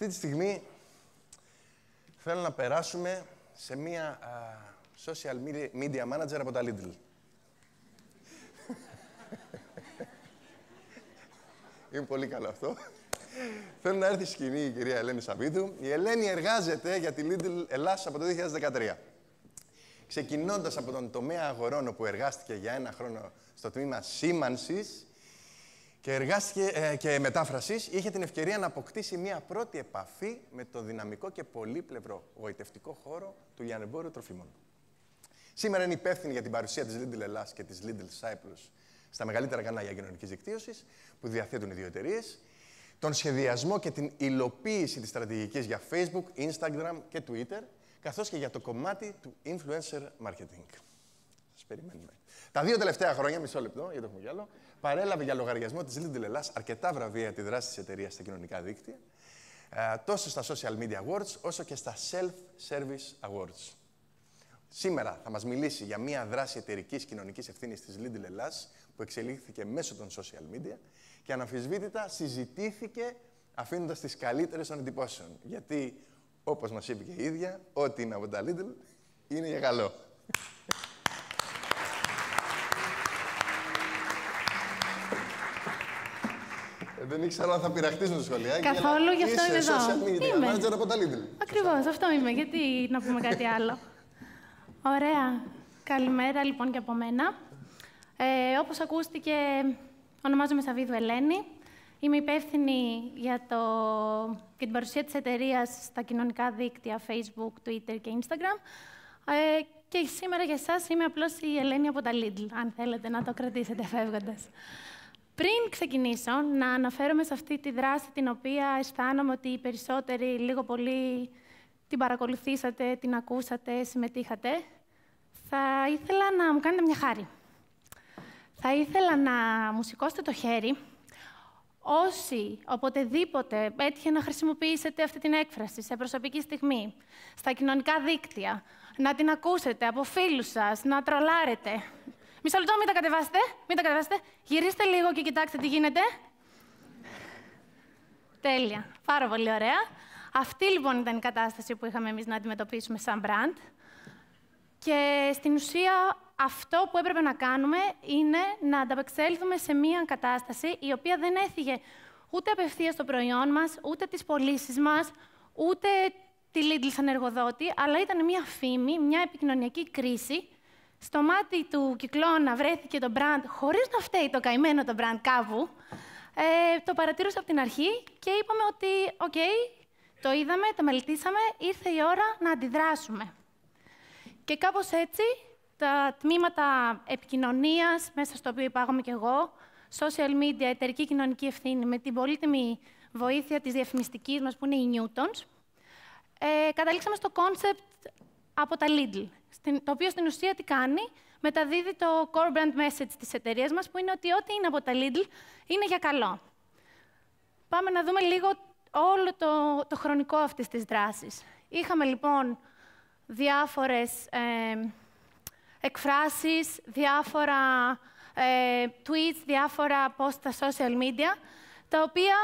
Αυτή τη στιγμή θέλω να περάσουμε σε μία social media manager από τα Lidl. Είναι πολύ καλό αυτό. Θέλω να έρθει σκηνή η κυρία Ελένη Σαββίδου. Η Ελένη εργάζεται για τη Lidl Ελλάς από το 2013. Ξεκινώντας από τον τομέα αγορών όπου εργάστηκε για ένα χρόνο στο τμήμα σήμανσης, και εργάστηκε και ε, μετάφρασης, είχε την ευκαιρία να αποκτήσει μια πρώτη επαφή με το δυναμικό και πολύπλευρο γοητευτικό χώρο του λιανεμπόριου τροφίμων. Σήμερα είναι υπεύθυνη για την παρουσία της Lidl Ελλάς και της Lidl Cyprus στα μεγαλύτερα κανάλια κοινωνικής δικτύωσης που διαθέτουν οι δύο εταιρείες, τον σχεδιασμό και την υλοποίηση της στρατηγικής για Facebook, Instagram και Twitter, καθώς και για το κομμάτι του influencer marketing. Σα περιμένουμε. Τα δύο τελευταία χρόνια, μισό λεπτό, γιατί έχουμε κι άλλο, παρέλαβε για λογαριασμό της Lidl Ελλάς αρκετά βραβεία τη δράση της εταιρείας στα κοινωνικά δίκτυα, ε, τόσο στα Social Media Awards, όσο και στα Self-Service Awards. Σήμερα θα μας μιλήσει για μια δράση εταιρικής κοινωνικής ευθύνης της Lidl Ελλάς που εξελίχθηκε μέσω των social media και αναμφισβήτητα συζητήθηκε αφήνοντας τις καλύτερες των εντυπώσεων. Γιατί, όπως μας είπε και η ίδια, ό,τι είναι από τα Lidl είναι για καλό. Δεν ήξερα αν θα πειραχτείς στο σχολείο. Καθόλου, γι' αυτό είμαι εδώ. Είμαι. Manager από τα Ακριβώς, αυτό είμαι. Γιατί να πούμε κάτι άλλο. Ωραία. Καλημέρα λοιπόν και από μένα. Ε, Όπως ακούστηκε, ονομάζομαι Σαββίδου Ελένη. Είμαι υπεύθυνη για, το... την παρουσία της εταιρείας στα κοινωνικά δίκτυα Facebook, Twitter και Instagram. Ε, και σήμερα για εσάς είμαι απλώς η Ελένη από τα Lidl, αν θέλετε να το κρατήσετε φεύγοντας. Πριν ξεκινήσω, να αναφέρομαι σε αυτή τη δράση την οποία αισθάνομαι ότι οι περισσότεροι λίγο πολύ την παρακολουθήσατε, την ακούσατε, συμμετείχατε. Θα ήθελα να μου κάνετε μια χάρη. Θα ήθελα να μου σηκώσετε το χέρι όσοι οποτεδήποτε έτυχε να χρησιμοποιήσετε αυτή την έκφραση σε προσωπική στιγμή, στα κοινωνικά δίκτυα, να την ακούσετε από φίλους σας, να τρολάρετε, Μισό λεπτό, μην τα κατεβάσετε. Μην τα κατεβάσετε. Γυρίστε λίγο και κοιτάξτε τι γίνεται. Τέλεια. Πάρα πολύ ωραία. Αυτή λοιπόν ήταν η κατάσταση που είχαμε εμείς να αντιμετωπίσουμε σαν brand. Και στην ουσία αυτό που έπρεπε να κάνουμε είναι να ανταπεξέλθουμε σε μία κατάσταση η οποία δεν έφυγε ούτε απευθείας το προϊόν μας, ούτε τις πωλήσεις μας, ούτε τη Lidl σαν εργοδότη, αλλά ήταν μία φήμη, μία επικοινωνιακή κρίση στο μάτι του κυκλώνα βρέθηκε το brand, χωρίς να φταίει το καημένο το brand κάπου. Ε, το παρατήρησα από την αρχή και είπαμε ότι, οκ, το είδαμε, το μελετήσαμε, ήρθε η ώρα να αντιδράσουμε. Και κάπως έτσι, τα τμήματα επικοινωνίας, μέσα στο οποίο υπάγομαι κι εγώ, social media, εταιρική κοινωνική ευθύνη, με την πολύτιμη βοήθεια της διαφημιστικής μας, που είναι η Newtons, ε, καταλήξαμε στο concept από τα Lidl το οποίο στην ουσία τι κάνει, μεταδίδει το core brand message της εταιρείας μας, που είναι ότι ό,τι είναι από τα Lidl είναι για καλό. Πάμε να δούμε λίγο όλο το, το χρονικό αυτής της δράσης. Είχαμε λοιπόν διάφορες ε, εκφράσεις, διάφορα ε, tweets, διάφορα posts στα social media, τα οποία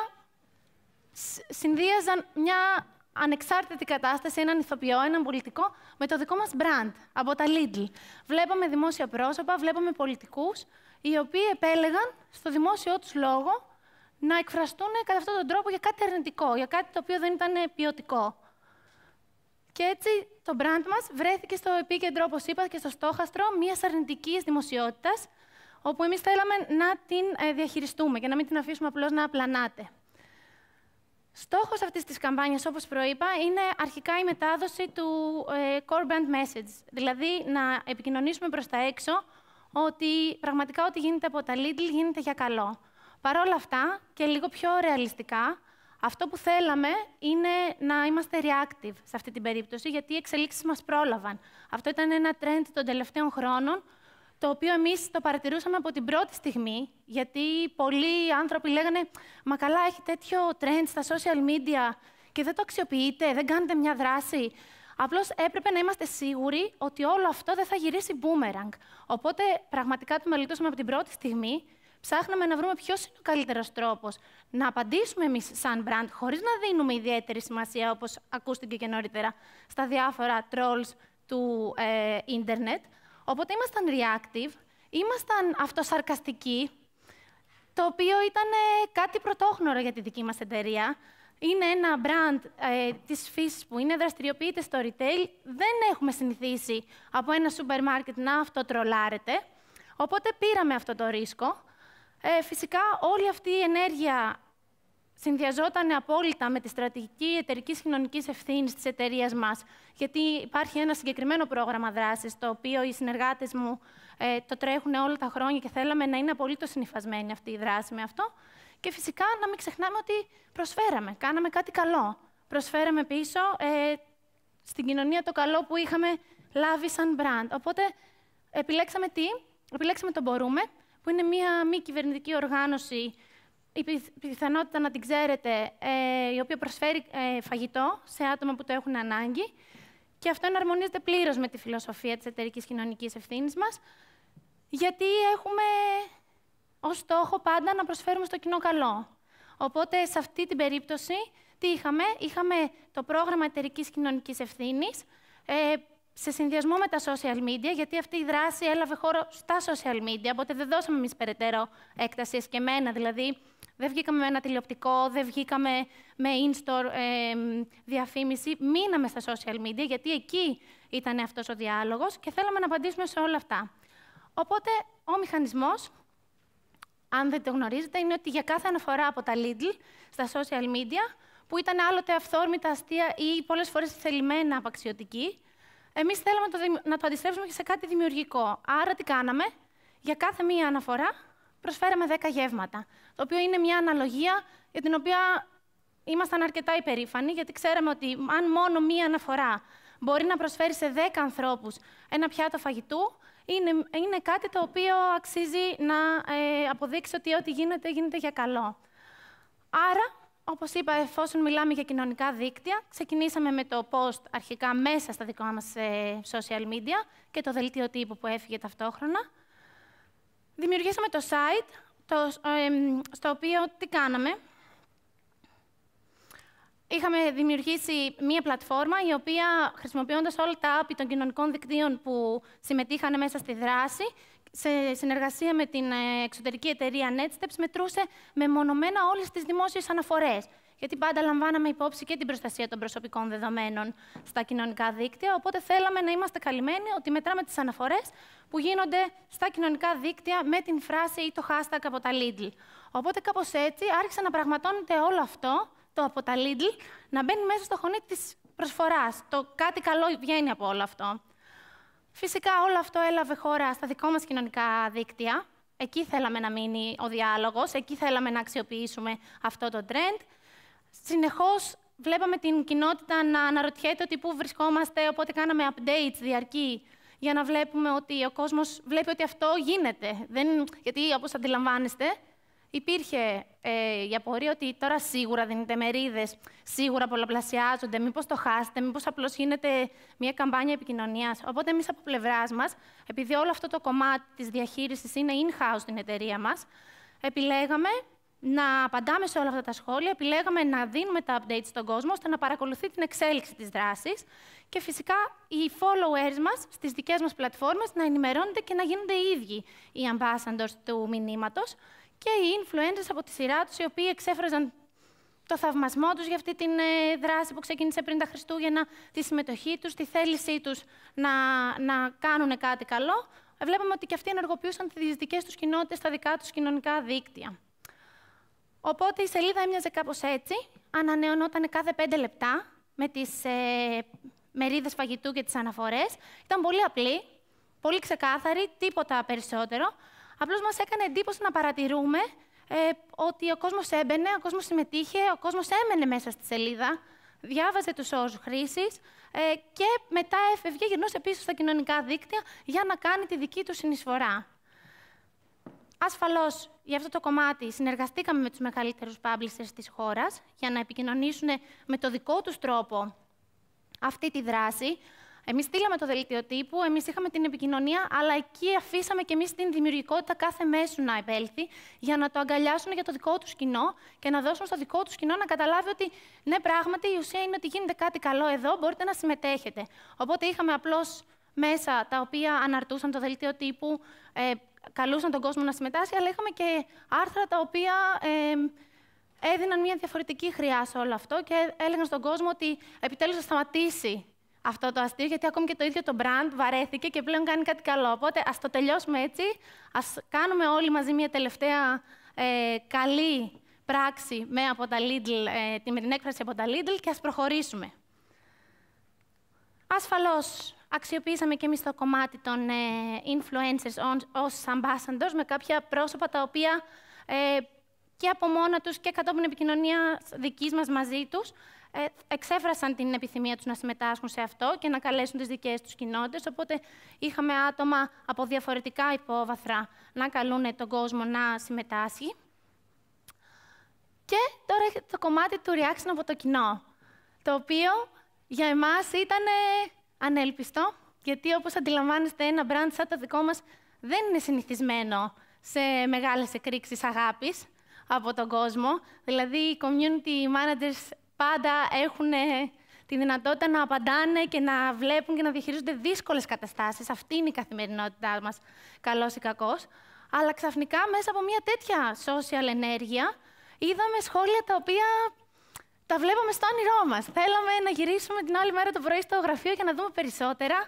συνδύαζαν μια ανεξάρτητη κατάσταση, έναν ηθοποιό, έναν πολιτικό, με το δικό μας μπραντ από τα Lidl. Βλέπαμε δημόσια πρόσωπα, βλέπαμε πολιτικούς, οι οποίοι επέλεγαν στο δημόσιο τους λόγο να εκφραστούν κατά αυτόν τον τρόπο για κάτι αρνητικό, για κάτι το οποίο δεν ήταν ποιοτικό. Και έτσι το μπραντ μας βρέθηκε στο επίκεντρο, όπως είπα, και στο στόχαστρο μιας αρνητικής δημοσιότητας, όπου εμείς θέλαμε να την ε, διαχειριστούμε και να μην την αφήσουμε απλώς να απλανάται. Στόχος αυτής της καμπάνιας, όπως προείπα, είναι αρχικά η μετάδοση του ε, core brand message. Δηλαδή, να επικοινωνήσουμε προς τα έξω ότι πραγματικά ό,τι γίνεται από τα Lidl γίνεται για καλό. Παρ' όλα αυτά, και λίγο πιο ρεαλιστικά, αυτό που θέλαμε είναι να είμαστε reactive σε αυτή την περίπτωση, γιατί οι εξελίξεις μας πρόλαβαν. Αυτό ήταν ένα trend των τελευταίων χρόνων, το οποίο εμείς το παρατηρούσαμε από την πρώτη στιγμή, γιατί πολλοί άνθρωποι λέγανε «Μα καλά, έχει τέτοιο trend στα social media και δεν το αξιοποιείτε, δεν κάνετε μια δράση». Απλώς έπρεπε να είμαστε σίγουροι ότι όλο αυτό δεν θα γυρίσει boomerang. Οπότε πραγματικά το μελετούσαμε από την πρώτη στιγμή, ψάχναμε να βρούμε ποιος είναι ο καλύτερος τρόπος να απαντήσουμε εμείς σαν brand, χωρίς να δίνουμε ιδιαίτερη σημασία, όπως ακούστηκε και νωρίτερα, στα διάφορα trolls του ε, ίντερνετ, Οπότε ήμασταν reactive, ήμασταν αυτοσαρκαστικοί, το οποίο ήταν ε, κάτι πρωτόγνωρο για τη δική μας εταιρεία. Είναι ένα brand ε, της φύσης που είναι δραστηριοποιείται στο retail. Δεν έχουμε συνηθίσει από ένα σούπερ μάρκετ να αυτοτρολάρεται. Οπότε πήραμε αυτό το ρίσκο. Ε, φυσικά, όλη αυτή η ενέργεια συνδυαζόταν απόλυτα με τη στρατηγική εταιρικής κοινωνικής ευθύνης της εταιρείας μας. Γιατί υπάρχει ένα συγκεκριμένο πρόγραμμα δράσης, το οποίο οι συνεργάτες μου ε, το τρέχουν όλα τα χρόνια και θέλαμε να είναι απολύτως συνυφασμένη αυτή η δράση με αυτό. Και φυσικά να μην ξεχνάμε ότι προσφέραμε, κάναμε κάτι καλό. Προσφέραμε πίσω ε, στην κοινωνία το καλό που είχαμε λάβει σαν brand. Οπότε επιλέξαμε τι, επιλέξαμε το Μπορούμε, που είναι μια μη κυβερνητική οργάνωση η πιθανότητα να την ξέρετε, ε, η οποία προσφέρει ε, φαγητό σε άτομα που το έχουν ανάγκη. Και αυτό εναρμονίζεται πλήρως με τη φιλοσοφία της εταιρικής κοινωνικής ευθύνης μας, γιατί έχουμε ως στόχο πάντα να προσφέρουμε στο κοινό καλό. Οπότε, σε αυτή την περίπτωση, τι είχαμε, είχαμε το πρόγραμμα εταιρικής κοινωνικής ευθύνης, ε, σε συνδυασμό με τα social media, γιατί αυτή η δράση έλαβε χώρο στα social media, οπότε δεν δώσαμε εμείς περαιτέρω έκτασης και εμένα. Δηλαδή, δεν βγήκαμε με ένα τηλεοπτικό, δεν βγήκαμε με in-store ε, διαφήμιση. Μείναμε στα social media, γιατί εκεί ήταν αυτός ο διάλογος και θέλαμε να απαντήσουμε σε όλα αυτά. Οπότε, ο μηχανισμός, αν δεν το γνωρίζετε, είναι ότι για κάθε αναφορά από τα Lidl στα social media, που ήταν άλλοτε αυθόρμητα αστεία ή πολλές φορές θελημένα απαξιωτική, Εμείς θέλαμε να το αντιστρέψουμε και σε κάτι δημιουργικό. Άρα, τι κάναμε, για κάθε μία αναφορά προσφέραμε 10 γεύματα. Το οποίο είναι μια αναλογία για την οποία ήμασταν αρκετά υπερήφανοι, γιατί ξέραμε ότι αν μόνο μία αναφορά μπορεί να προσφέρει σε 10 ανθρώπους ένα πιάτο φαγητού, είναι, είναι κάτι το οποίο αξίζει να ε, αποδείξει ότι ό,τι γίνεται, γίνεται για καλό. Άρα, όπως είπα, εφόσον μιλάμε για κοινωνικά δίκτυα, ξεκινήσαμε με το post αρχικά μέσα στα δικά μας ε, social media και το δελτίο τύπου που έφυγε ταυτόχρονα. Δημιουργήσαμε το site, το, στο οποίο τι κάναμε. Είχαμε δημιουργήσει μία πλατφόρμα, η οποία, χρησιμοποιώντας όλα τα API των κοινωνικών δικτύων που συμμετείχαν μέσα στη δράση, σε συνεργασία με την ε, εξωτερική εταιρεία NetSteps, μετρούσε μεμονωμένα όλες τις δημόσιες αναφορές. Γιατί πάντα λαμβάναμε υπόψη και την προστασία των προσωπικών δεδομένων στα κοινωνικά δίκτυα. Οπότε θέλαμε να είμαστε καλυμμένοι ότι μετράμε τις αναφορές που γίνονται στα κοινωνικά δίκτυα με την φράση ή το hashtag από τα Lidl. Οπότε κάπως έτσι άρχισε να πραγματώνεται όλο αυτό, το από τα Lidl, να μπαίνει μέσα στο χωνί της προσφοράς. Το κάτι καλό βγαίνει από όλο αυτό. Φυσικά όλο αυτό έλαβε χώρα στα δικό μας κοινωνικά δίκτυα. Εκεί θέλαμε να μείνει ο διάλογος, εκεί θέλαμε να αξιοποιήσουμε αυτό το trend. Συνεχώς βλέπαμε την κοινότητα να αναρωτιέται ότι πού βρισκόμαστε, οπότε κάναμε updates διαρκή για να βλέπουμε ότι ο κόσμος βλέπει ότι αυτό γίνεται. Δεν... Γιατί, όπως αντιλαμβάνεστε, υπήρχε ε, η απορία ότι τώρα σίγουρα δίνετε μερίδες, σίγουρα πολλαπλασιάζονται. Μήπως το χάσετε, μήπως απλώς γίνεται μια καμπάνια επικοινωνίας. Οπότε, εμείς από πλευράς μας, επειδή όλο αυτό το κομμάτι της διαχείρισης είναι in-house στην εταιρεία μας, επιλέγαμε να απαντάμε σε όλα αυτά τα σχόλια, επιλέγαμε να δίνουμε τα updates στον κόσμο, ώστε να παρακολουθεί την εξέλιξη της δράσης και φυσικά οι followers μας στις δικές μας πλατφόρμες να ενημερώνονται και να γίνονται οι ίδιοι οι ambassadors του μηνύματος και οι influencers από τη σειρά τους, οι οποίοι εξέφραζαν το θαυμασμό τους για αυτή τη ε, δράση που ξεκίνησε πριν τα Χριστούγεννα, τη συμμετοχή τους, τη θέλησή τους να, να κάνουν κάτι καλό, βλέπαμε ότι και αυτοί ενεργοποιούσαν τις δικές τους κοινότητες στα δικά τους κοινωνικά δίκτυα. Οπότε η σελίδα έμοιαζε κάπως έτσι, ανανεωνόταν κάθε πέντε λεπτά με τις ε, μερίδες φαγητού και τις αναφορές. Ήταν πολύ απλή, πολύ ξεκάθαρη, τίποτα περισσότερο. Απλώς μας έκανε εντύπωση να παρατηρούμε ε, ότι ο κόσμος έμπαινε, ο κόσμος συμμετείχε, ο κόσμος έμενε μέσα στη σελίδα, διάβαζε τους όρους χρήσης ε, και μετά έφευγε γυρνούσε πίσω στα κοινωνικά δίκτυα για να κάνει τη δική του συνεισφορά. Ασφαλώς, για αυτό το κομμάτι συνεργαστήκαμε με τους μεγαλύτερους publishers της χώρας για να επικοινωνήσουν με το δικό τους τρόπο αυτή τη δράση, Εμείς στείλαμε το δελτίο τύπου, εμείς είχαμε την επικοινωνία, αλλά εκεί αφήσαμε και εμείς την δημιουργικότητα κάθε μέσου να επέλθει για να το αγκαλιάσουν για το δικό τους κοινό και να δώσουν στο δικό τους κοινό να καταλάβει ότι ναι, πράγματι η ουσία είναι ότι γίνεται κάτι καλό εδώ, μπορείτε να συμμετέχετε. Οπότε είχαμε απλώς μέσα τα οποία αναρτούσαν το δελτίο τύπου, ε, καλούσαν τον κόσμο να συμμετάσχει, αλλά είχαμε και άρθρα τα οποία. Ε, έδιναν μια διαφορετική χρειά σε όλο αυτό και έλεγαν στον κόσμο ότι επιτέλους θα σταματήσει αυτό το αστείο, γιατί ακόμη και το ίδιο το brand βαρέθηκε και πλέον κάνει κάτι καλό. Οπότε ας το τελειώσουμε έτσι, ας κάνουμε όλοι μαζί μια τελευταία ε, καλή πράξη με, από τα με την έκφραση από τα Lidl και ας προχωρήσουμε. Ασφαλώς, αξιοποιήσαμε και εμείς το κομμάτι των ε, influencers ως ambassadors με κάποια πρόσωπα τα οποία ε, και από μόνα τους και κατόπιν επικοινωνίας δικής μας μαζί τους ε, εξέφρασαν την επιθυμία τους να συμμετάσχουν σε αυτό και να καλέσουν τις δικές τους κοινότητες, οπότε είχαμε άτομα από διαφορετικά υπόβαθρα να καλούν τον κόσμο να συμμετάσχει. Και τώρα το κομμάτι του reaction από το κοινό, το οποίο για εμάς ήταν ε, ανέλπιστο, γιατί όπως αντιλαμβάνεστε ένα brand σαν το δικό μας δεν είναι συνηθισμένο σε μεγάλες εκρήξεις αγάπης από τον κόσμο. Δηλαδή, οι community managers πάντα έχουν τη δυνατότητα να απαντάνε και να βλέπουν και να διαχειρίζονται δύσκολες καταστάσεις. Αυτή είναι η καθημερινότητά μας, καλός ή κακός. Αλλά ξαφνικά μέσα από μια τέτοια social ενέργεια είδαμε σχόλια τα οποία τα βλέπαμε στο όνειρό μας. Θέλαμε να γυρίσουμε την άλλη μέρα το πρωί στο γραφείο για να δούμε περισσότερα,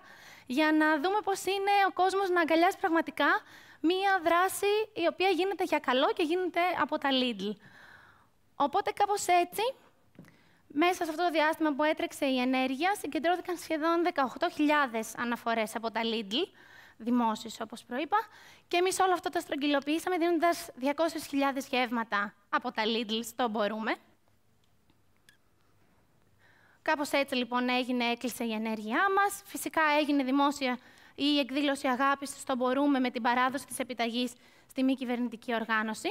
για να δούμε πώς είναι ο κόσμος να αγκαλιάσει πραγματικά μία δράση η οποία γίνεται για καλό και γίνεται από τα Lidl. Οπότε κάπως έτσι μέσα σε αυτό το διάστημα που έτρεξε η ενέργεια, συγκεντρώθηκαν σχεδόν 18.000 αναφορές από τα Lidl, δημόσιες όπως προείπα, και εμείς όλο αυτό το στρογγυλοποιήσαμε δίνοντας 200.000 γεύματα από τα Lidl στο Μπορούμε. Κάπως έτσι λοιπόν έγινε, έκλεισε η ενέργειά μας. Φυσικά έγινε δημόσια η εκδήλωση αγάπης στο Μπορούμε με την παράδοση της επιταγής στη μη κυβερνητική οργάνωση.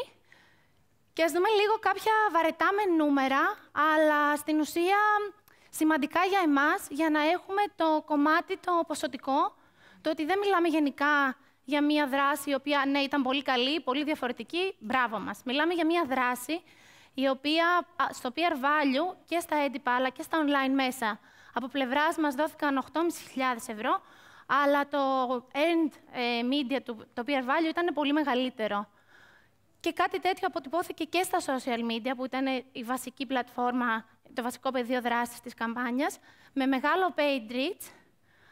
Και ας δούμε λίγο κάποια βαρετά με νούμερα, αλλά στην ουσία σημαντικά για εμάς, για να έχουμε το κομμάτι το ποσοτικό, το ότι δεν μιλάμε γενικά για μια δράση η οποία, ναι, ήταν πολύ καλή, πολύ διαφορετική, μπράβο μας. Μιλάμε για μια δράση η οποία, στο peer value και στα έντυπα αλλά και στα online μέσα. Από πλευράς μας δόθηκαν 8.500 ευρώ, αλλά το end ε, media, το peer value ήταν πολύ μεγαλύτερο. Και κάτι τέτοιο αποτυπώθηκε και στα social media, που ήταν η βασική πλατφόρμα, το βασικό πεδίο δράσης της καμπάνιας, με μεγάλο paid reach,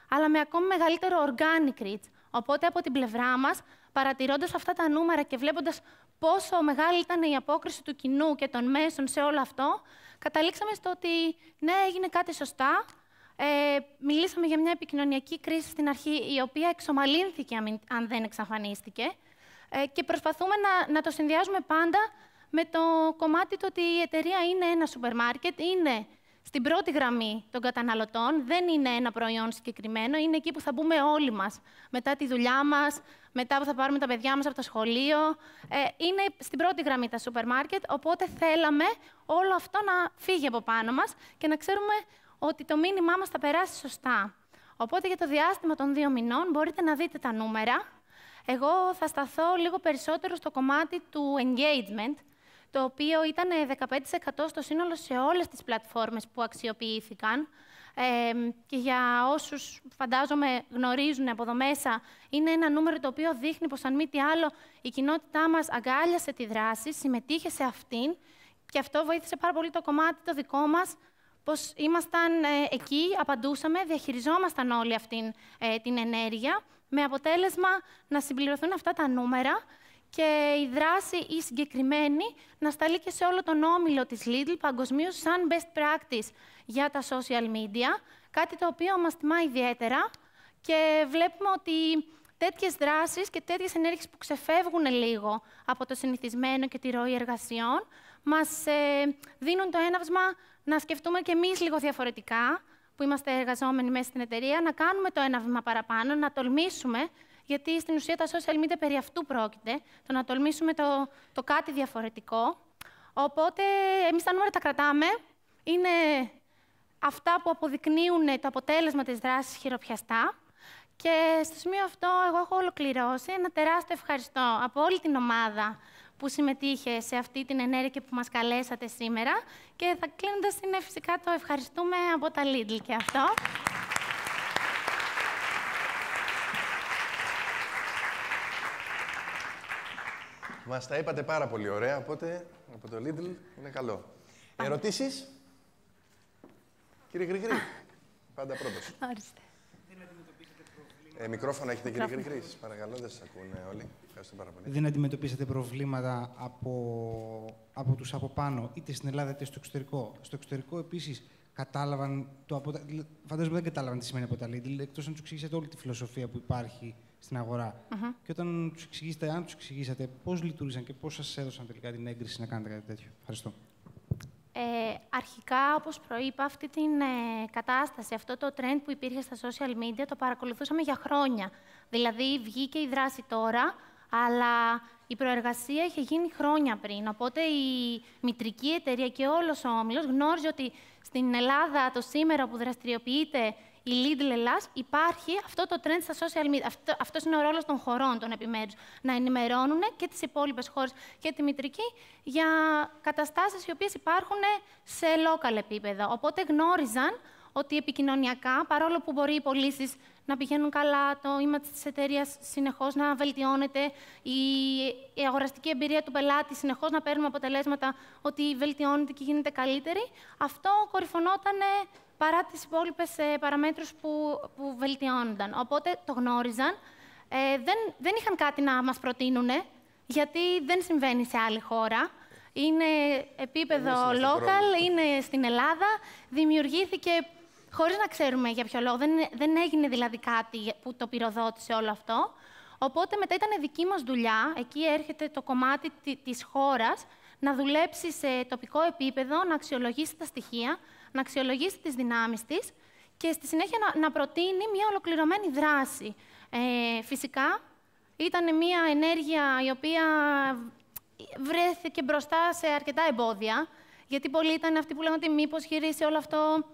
αλλά με ακόμη μεγαλύτερο organic reach. Οπότε από την πλευρά μας, παρατηρώντας αυτά τα νούμερα και βλέποντας πόσο μεγάλη ήταν η απόκριση του κοινού και των μέσων σε όλο αυτό, καταλήξαμε στο ότι ναι, έγινε κάτι σωστά. Ε, μιλήσαμε για μια επικοινωνιακή κρίση στην αρχή, η οποία εξομαλύνθηκε αν δεν εξαφανίστηκε. Ε, και προσπαθούμε να, να το συνδυάζουμε πάντα με το κομμάτι το ότι η εταιρεία είναι ένα σούπερ μάρκετ, είναι στην πρώτη γραμμή των καταναλωτών, δεν είναι ένα προϊόν συγκεκριμένο, είναι εκεί που θα μπούμε όλοι μας. Μετά τη δουλειά μας, μετά που θα πάρουμε τα παιδιά μας από το σχολείο. Ε, είναι στην πρώτη γραμμή τα σούπερ μάρκετ, οπότε θέλαμε όλο αυτό να φύγει από πάνω μας και να ξέρουμε ότι το μήνυμά μας θα περάσει σωστά. Οπότε για το διάστημα των δύο μηνών μπορείτε να δείτε τα νούμερα εγώ θα σταθώ λίγο περισσότερο στο κομμάτι του engagement, το οποίο ήταν 15% ε, στο σύνολο σε όλες τις πλατφόρμες που αξιοποιήθηκαν. και για όσους φαντάζομαι γνωρίζουν από εδώ μέσα, είναι ένα νούμερο το οποίο δείχνει πως αν μη τι άλλο η κοινότητά μας αγκάλιασε τη δράση, συμμετείχε σε αυτήν και αυτό βοήθησε πάρα πολύ το κομμάτι το δικό μας, πως ήμασταν ε, εκεί, απαντούσαμε, διαχειριζόμασταν όλη αυτήν ε, την ενέργεια με αποτέλεσμα να συμπληρωθούν αυτά τα νούμερα και η δράση η συγκεκριμένη να σταλεί και σε όλο τον όμιλο της Lidl παγκοσμίως σαν best practice για τα social media, κάτι το οποίο μας τιμά ιδιαίτερα και βλέπουμε ότι τέτοιες δράσεις και τέτοιες ενέργειες που ξεφεύγουν λίγο από το συνηθισμένο και τη ροή εργασιών, μας ε, δίνουν το έναυσμα να σκεφτούμε και εμείς λίγο διαφορετικά, που είμαστε εργαζόμενοι μέσα στην εταιρεία, να κάνουμε το ένα βήμα παραπάνω, να τολμήσουμε, γιατί στην ουσία τα social media περί αυτού πρόκειται, το να τολμήσουμε το, κάτι διαφορετικό. Οπότε, εμείς τα νούμερα τα κρατάμε. Είναι αυτά που αποδεικνύουν το αποτέλεσμα της δράσης χειροπιαστά. Και στο σημείο αυτό, εγώ έχω ολοκληρώσει ένα τεράστιο ευχαριστώ από όλη την ομάδα που συμμετείχε σε αυτή την ενέργεια που μας καλέσατε σήμερα. Και θα κλείνοντας είναι φυσικά το ευχαριστούμε από τα Lidl και αυτό. Μας τα είπατε πάρα πολύ ωραία, οπότε από το Lidl είναι καλό. Ερωτήσεις? Κύριε Γρηγρή, πάντα πρώτος. Ορίστε. Ε, μικρόφωνο έχετε κύριε Κρυκρής, παρακαλώ, δεν σας ακούνε όλοι. Ευχαριστώ πάρα πολύ. Δεν αντιμετωπίσατε προβλήματα από, από τους από πάνω, είτε στην Ελλάδα είτε στο εξωτερικό. Στο εξωτερικό επίσης κατάλαβαν το απο... Φαντάζομαι δεν κατάλαβαν τι σημαίνει αποταλή, εκτός αν τους εξηγήσατε όλη τη φιλοσοφία που υπάρχει στην αγορα Και όταν τους εξηγήσατε, αν τους εξηγήσατε πώς λειτουργήσαν και πώς σας έδωσαν τελικά την έγκριση να κάνετε κάτι τέτοιο. Ευχαριστώ. Ε, αρχικά, όπως προείπα, αυτή την ε, κατάσταση, αυτό το trend που υπήρχε στα social media, το παρακολουθούσαμε για χρόνια. Δηλαδή, βγήκε η δράση τώρα, αλλά η προεργασία είχε γίνει χρόνια πριν. Οπότε, η μητρική εταιρεία και όλος ο όμιλος γνώριζε ότι στην Ελλάδα το σήμερα που δραστηριοποιείται η Lidl Ελλάς, υπάρχει αυτό το trend στα social media. Αυτό αυτός είναι ο ρόλος των χωρών, των επιμέρους, να ενημερώνουν και τις υπόλοιπες χώρες και τη μητρική για καταστάσεις οι οποίες υπάρχουν σε local επίπεδα. Οπότε γνώριζαν ότι επικοινωνιακά, παρόλο που μπορεί οι πωλήσεις να πηγαίνουν καλά, το image της εταιρείας συνεχώς να βελτιώνεται, η, η αγοραστική εμπειρία του πελάτη συνεχώς να παίρνουμε αποτελέσματα ότι βελτιώνεται και γίνεται καλύτερη, αυτό κορυφωνόταν παρά τις υπόλοιπες ε, παραμέτρους που, που βελτιώνονταν. Οπότε το γνώριζαν. Ε, δεν, δεν είχαν κάτι να μας προτείνουν, γιατί δεν συμβαίνει σε άλλη χώρα. Είναι επίπεδο λοκαλ, local, είναι στην Ελλάδα. Δημιουργήθηκε χωρίς να ξέρουμε για ποιο λόγο. Δεν, δεν έγινε δηλαδή κάτι που το πυροδότησε όλο αυτό. Οπότε μετά ήταν δική μας δουλειά. Εκεί έρχεται το κομμάτι της χώρας να δουλέψει σε τοπικό επίπεδο, να αξιολογήσει τα στοιχεία, να αξιολογήσει τις δυνάμεις της και στη συνέχεια να, να προτείνει μια ολοκληρωμένη δράση. Ε, φυσικά, ήταν μια ενέργεια η οποία βρέθηκε μπροστά σε αρκετά εμπόδια, γιατί πολλοί ήταν αυτοί που λέγανε ότι μήπως γυρίσει όλο αυτό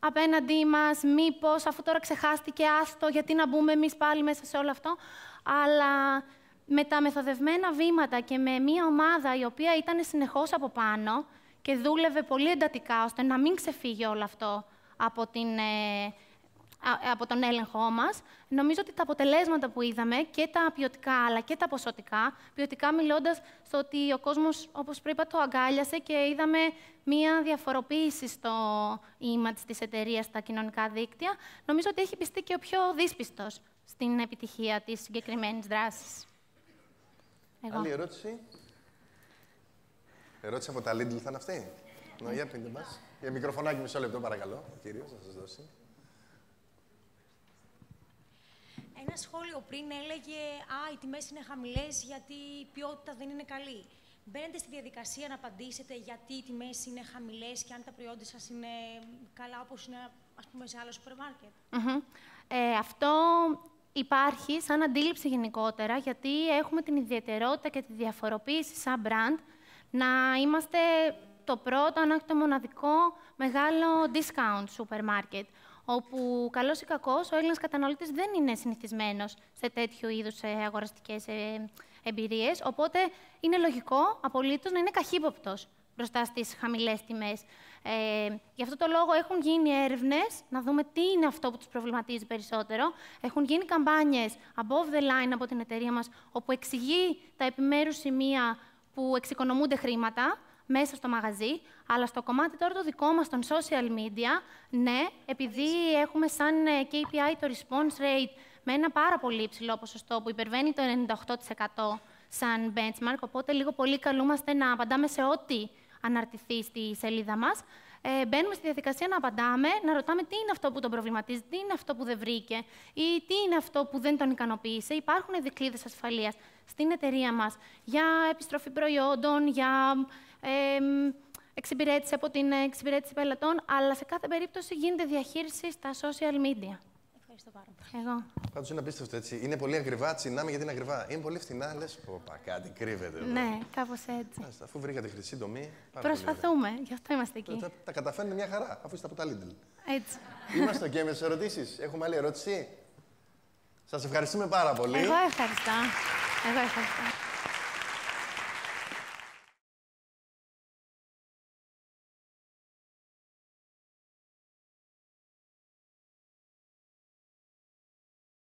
απέναντί μας, μήπως, αφού τώρα ξεχάστηκε, άστο, γιατί να μπούμε εμείς πάλι μέσα σε όλο αυτό. Αλλά με τα μεθοδευμένα βήματα και με μία ομάδα η οποία ήταν συνεχώς από πάνω και δούλευε πολύ εντατικά ώστε να μην ξεφύγει όλο αυτό από, την, ε, ε, από τον έλεγχό μας, νομίζω ότι τα αποτελέσματα που είδαμε και τα ποιοτικά αλλά και τα ποσοτικά, ποιοτικά μιλώντας στο ότι ο κόσμος, όπως πρέπει, το αγκάλιασε και είδαμε μία διαφοροποίηση στο image της εταιρείας στα κοινωνικά δίκτυα, νομίζω ότι έχει πιστεί και ο πιο δύσπιστος στην επιτυχία της συγκεκριμένης δράσης. Εγώ. Άλλη ερώτηση. Ερώτηση από τα Lidl θα είναι αυτή. Ναι, για πείτε μας. Για μικροφωνάκι μισό λεπτό παρακαλώ, ο κύριος, να σας δώσει. Ένα σχόλιο πριν έλεγε «Α, οι τιμές είναι χαμηλές γιατί η ποιότητα δεν είναι καλή». Μπαίνετε στη διαδικασία να απαντήσετε γιατί οι τιμές είναι χαμηλές και αν τα προϊόντα σας είναι καλά όπως είναι ας πούμε, σε άλλο σούπερ μάρκετ. Mm -hmm. ε, αυτό υπάρχει σαν αντίληψη γενικότερα, γιατί έχουμε την ιδιαιτερότητα και τη διαφοροποίηση σαν brand, να είμαστε το πρώτο, αν όχι το μοναδικό, μεγάλο discount σούπερ μάρκετ, όπου καλός ή κακός ο Έλληνας καταναλωτής δεν είναι συνηθισμένος σε τέτοιου είδους ε, αγοραστικές ε, εμπειρίες, οπότε είναι λογικό απολύτως να είναι καχύποπτος μπροστά στις χαμηλές τιμές. Ε, γι' αυτό το λόγο έχουν γίνει έρευνες να δούμε τι είναι αυτό που τους προβληματίζει περισσότερο. Έχουν γίνει καμπάνιες above the line από την εταιρεία μας, όπου εξηγεί τα επιμέρους σημεία που εξοικονομούνται χρήματα μέσα στο μαγαζί, αλλά στο κομμάτι τώρα το δικό μας των social media, ναι, επειδή έχουμε σαν ε, KPI το response rate με ένα πάρα πολύ υψηλό ποσοστό που υπερβαίνει το 98% σαν benchmark, οπότε λίγο πολύ καλούμαστε να απαντάμε σε ό,τι αναρτηθεί στη σελίδα μας, ε, μπαίνουμε στη διαδικασία να απαντάμε, να ρωτάμε τι είναι αυτό που τον προβληματίζει, τι είναι αυτό που δεν βρήκε ή τι είναι αυτό που δεν τον ικανοποίησε. Υπάρχουν δικλείδες ασφαλείας στην εταιρεία μας για επιστροφή προϊόντων, για εξυπηρέτηση από την εξυπηρέτηση πελατών, αλλά σε κάθε περίπτωση γίνεται διαχείριση στα social media. Ευχαριστώ πάρα πολύ. Εγώ. Πάντως είναι απίστευτο έτσι. Είναι πολύ ακριβά, τσινάμε γιατί είναι ακριβά. Είναι πολύ φθηνά, λες. Όπα, κάτι κρύβεται. Ναι, κάπως έτσι. Άστα, αφού βρήκατε χρυσή τομή. Προσπαθούμε, γι' αυτό είμαστε εκεί. Τα, τα μια χαρά, αφού είστε από τα Lidl. Έτσι. Είμαστε και με τις ερωτήσεις. Έχουμε άλλη ερώτηση. Σας ευχαριστούμε πάρα πολύ. Εγώ ευχαριστώ. Εγώ ευχαριστώ.